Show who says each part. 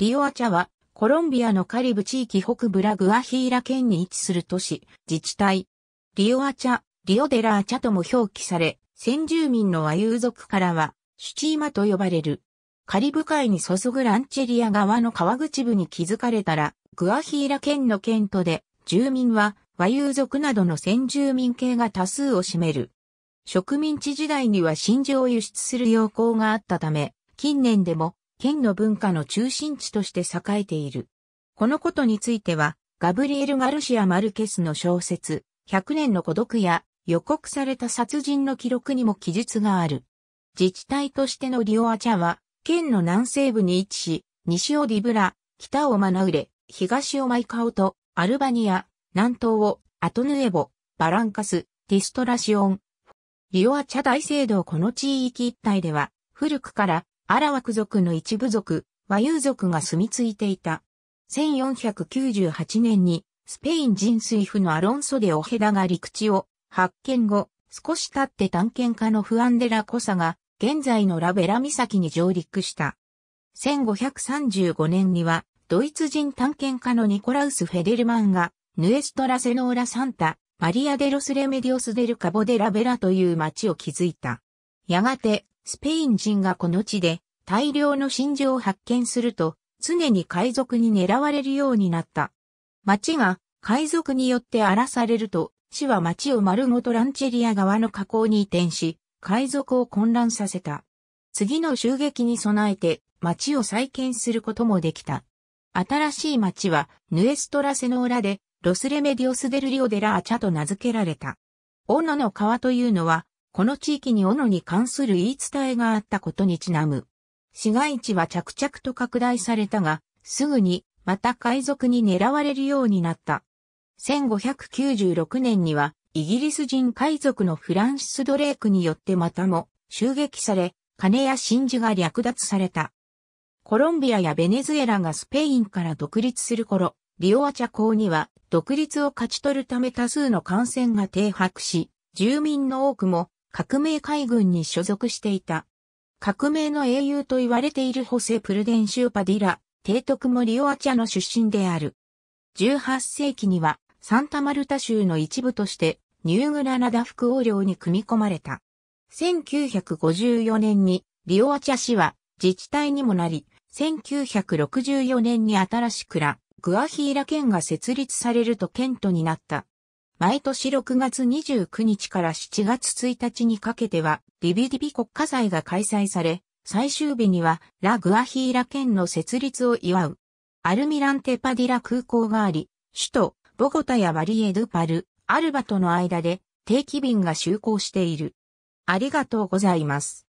Speaker 1: リオアチャは、コロンビアのカリブ地域北部ラグアヒーラ県に位置する都市、自治体。リオアチャ、リオデラアチャとも表記され、先住民の和遊族からは、シュチーマと呼ばれる。カリブ海に注ぐランチェリア側の川口部に築かれたら、グアヒーラ県の県都で、住民は、和遊族などの先住民系が多数を占める。植民地時代には真珠を輸出する要項があったため、近年でも県の文化の中心地として栄えている。このことについては、ガブリエル・ガルシア・マルケスの小説、100年の孤独や予告された殺人の記録にも記述がある。自治体としてのリオアチャは、県の南西部に位置し、西をディブラ、北をマナウレ、東をマイカオと、アルバニア、南東をアトヌエボ、バランカス、ディストラシオン。リオアチャ大聖堂この地域一帯では、古くからアラワク族の一部族、和友族が住み着いていた。1498年に、スペイン人水夫のアロンソでオヘダが陸地を発見後、少し経って探検家のフアンデラ・コサが、現在のラベラ岬に上陸した。1535年には、ドイツ人探検家のニコラウス・フェデルマンが、ヌエストラ・セノーラ・サンタ、マリア・デロス・レメディオス・デル・カボ・デ・ラベラという町を築いた。やがて、スペイン人がこの地で大量の真珠を発見すると、常に海賊に狙われるようになった。町が海賊によって荒らされると、市は町を丸ごとランチェリア側の河口に移転し、海賊を混乱させた。次の襲撃に備えて町を再建することもできた。新しい町はヌエストラセの裏でロスレメディオスデルリオデラーチャと名付けられた。オノの川というのはこの地域に斧に関する言い伝えがあったことにちなむ。市街地は着々と拡大されたが、すぐにまた海賊に狙われるようになった。1596年には、イギリス人海賊のフランシス・ドレークによってまたも襲撃され、金や真珠が略奪された。コロンビアやベネズエラがスペインから独立する頃、リオアチャ港には独立を勝ち取るため多数の艦船が停泊し、住民の多くも革命海軍に所属していた。革命の英雄と言われているホセ・プルデンシューパディラ、提督もリオアチャの出身である。18世紀にはサンタマルタ州の一部としてニューグラナダ副王領に組み込まれた。1954年にリオアチャ市は自治体にもなり、1964年に新しくら、グアヒーラ県が設立されると県都になった。毎年6月29日から7月1日にかけては、ィビディビ国家祭が開催され、最終日にはラ・グアヒーラ県の設立を祝う。アルミランテパディラ空港があり、首都ボゴタやバリエドゥパル、アルバとの間で定期便が就航している。ありがとうございます。